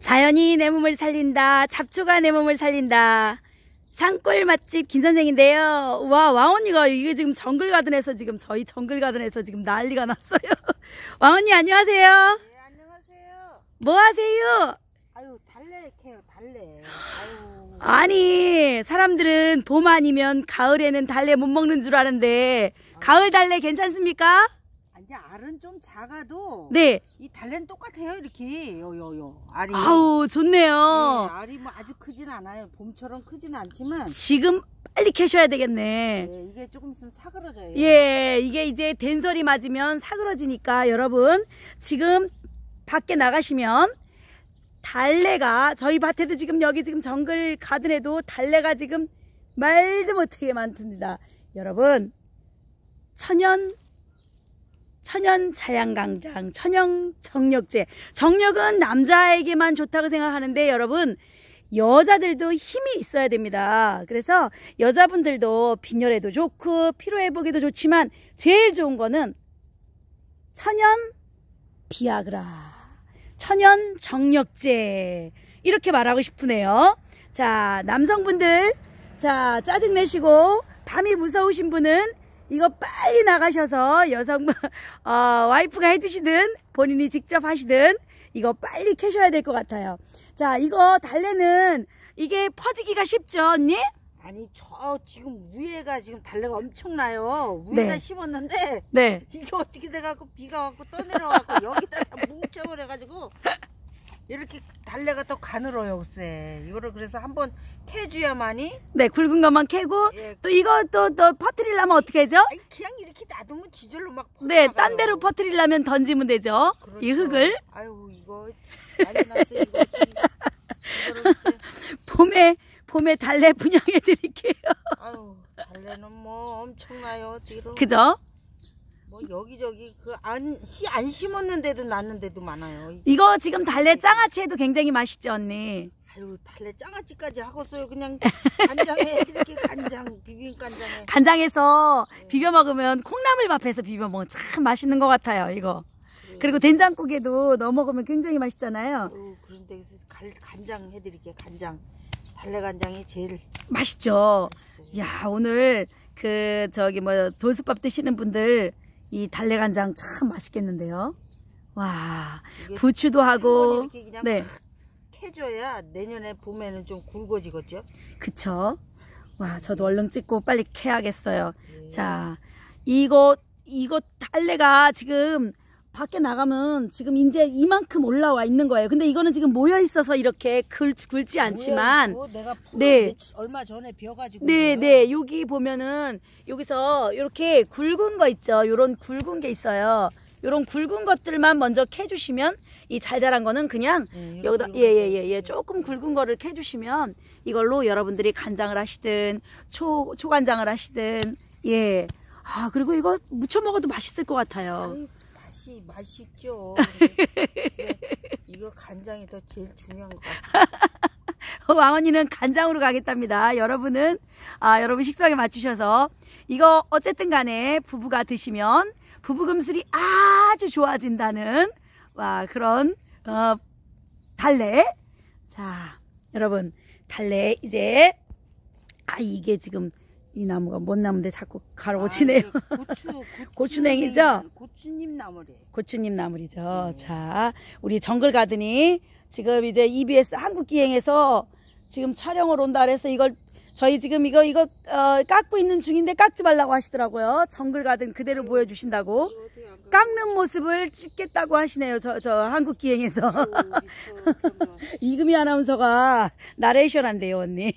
자연이 내 몸을 살린다. 잡초가 내 몸을 살린다. 산골 맛집 김 선생인데요. 와, 왕언니가 이게 지금 정글 가든에서 지금 저희 정글 가든에서 지금 난리가 났어요. 왕언니 안녕하세요. 네, 안녕하세요. 뭐 하세요? 아유, 달래 캐요, 달래. 아유. 아니, 사람들은 봄 아니면 가을에는 달래 못 먹는 줄 아는데 가을 달래 괜찮습니까? 이제 알은 좀 작아도 네. 이 달래는 똑같아요. 이렇게 요 요요 알이. 아우 좋네요. 네, 알이 뭐 아주 크진 않아요. 봄처럼 크진 않지만 지금 빨리 캐셔야 되겠네. 네, 이게 조금 있으면 사그러져요. 예, 이게 이제 된설이 맞으면 사그러지니까 여러분 지금 밖에 나가시면 달래가 저희 밭에도 지금 여기 지금 정글 가든에도 달래가 지금 말도 못하게 많습니다. 여러분 천연 천연 차양강장, 천연 정력제. 정력은 남자에게만 좋다고 생각하는데 여러분 여자들도 힘이 있어야 됩니다. 그래서 여자분들도 빈혈에도 좋고 피로회복에도 좋지만 제일 좋은 거는 천연 비아그라, 천연 정력제 이렇게 말하고 싶으네요. 자 남성분들 자 짜증내시고 밤이 무서우신 분은 이거 빨리 나가셔서 여성분 어, 와이프가 해주시든 본인이 직접 하시든 이거 빨리 캐셔야 될 것 같아요 자 이거 달래는 이게 퍼지기가 쉽죠 언니? 아니 저 지금 위에가 지금 달래가 엄청나요 위에다 네. 심었는데 네. 이게 어떻게 돼갖고 비가 와갖고 떠내려갖고 와 여기다 뭉쳐버려가지고 이렇게 달래가 더 가늘어요, 글쎄. 이거를 그래서 한번 캐줘야만이. 네, 굵은 것만 캐고 예. 또 이거 또또 퍼트리려면 어떻게 하죠? 아니, 그냥 이렇게 놔두면 지절로 막. 네, 나가요. 딴 데로 퍼트리려면 던지면 되죠. 그렇죠. 이 흙을. 아유, 이거 난리 났어 이거 봄에 봄에 달래 분양해 드릴게요. 아유, 달래는 뭐 엄청나요, 뒤로. 그죠? 뭐 여기저기 그 안 씨 안 심었는데도 났는데도 많아요. 이거 지금 달래 짱아찌에도 굉장히 맛있죠 언니. 아유 달래 짱아찌까지 하고서요 그냥 간장에 이렇게 간장 비빔 간장에 간장에서 네. 비벼 먹으면 콩나물 밥해서 비벼 먹으면 참 맛있는 것 같아요 이거. 네. 그리고 된장국에도 넣어 먹으면 굉장히 맛있잖아요. 어, 그런데 간장 해드릴게요. 간장 달래 간장이 제일 맛있죠. 맛야 네. 오늘 그 저기 뭐 돌솥밥 드시는 분들 이 달래간장 참 맛있겠는데요. 와 부추도 하고 네 캐줘야 내년에 봄에는 좀 굵어지겠죠. 그쵸. 와 저도 얼른 찍고 빨리 캐야겠어요. 네. 자 이거 이거 달래가 지금 밖에 나가면 지금 이제 이만큼 올라와 있는 거예요. 근데 이거는 지금 모여 있어서 이렇게 글, 굵지 아, 않지만 네. 그 얼마 전에 비어가지고 네, 네. 여기 보면은 여기서 이렇게 굵은 거 있죠. 요런 굵은 게 있어요. 요런 굵은 것들만 먼저 캐주시면 이 잘 자란 거는 그냥 네, 여기다 예예예 예, 예, 예, 예, 조금 굵은 거를 캐주시면 이걸로 여러분들이 간장을 하시든 초 초간장을 하시든 예. 아 그리고 이거 무쳐 먹어도 맛있을 것 같아요. 아이 맛이 맛있죠. 이거 간장이 더 제일 중요한 것 같아요. 어, 왕언니는 간장으로 가겠답니다. 여러분은 아 여러분 식성에 맞추셔서 이거 어쨌든 간에 부부가 드시면 부부금슬이 아주 좋아진다는 와 그런 어 달래 자 여러분 달래 이제 아 이게 지금 이 나무가 뭔 나무인데 자꾸 가로지네요. 아, 고추, 고추 냉이죠? 고추님 나물이. 고추잎 나물이죠. 네. 자, 우리 정글 가드니 지금 이제 EBS 한국기행에서 지금 촬영을 온다 그래서 이걸 저희 지금 이거 이거 어, 깎고 있는 중인데 깎지 말라고 하시더라고요. 정글 가든 그대로 아 보여주신다고 깎는 모습을 찍겠다고 하시네요. 저 저 한국 기행에서 아유, 이금희 아나운서가 나레이션 한대요 언니.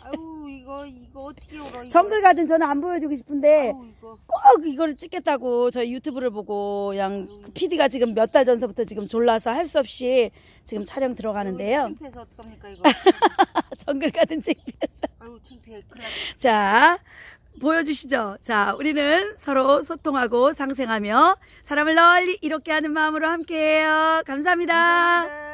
아유 이거 이거 어떻게 울어? 정글 가든 저는 안 보여주고 싶은데 꼭 이거를 찍겠다고 저희 유튜브를 보고 양 PD가 지금 몇 달 전서부터 지금 졸라서 할 수 없이 지금 촬영 들어가는데요. 창피해서 어떡합니까 이거? 정글 가든 창피해서. 아유 창피해. 자 보여주시죠. 자 우리는 서로 소통하고 상생하며 사람을 널리 이롭게 하는 마음으로 함께해요 감사합니다. 감사합니다.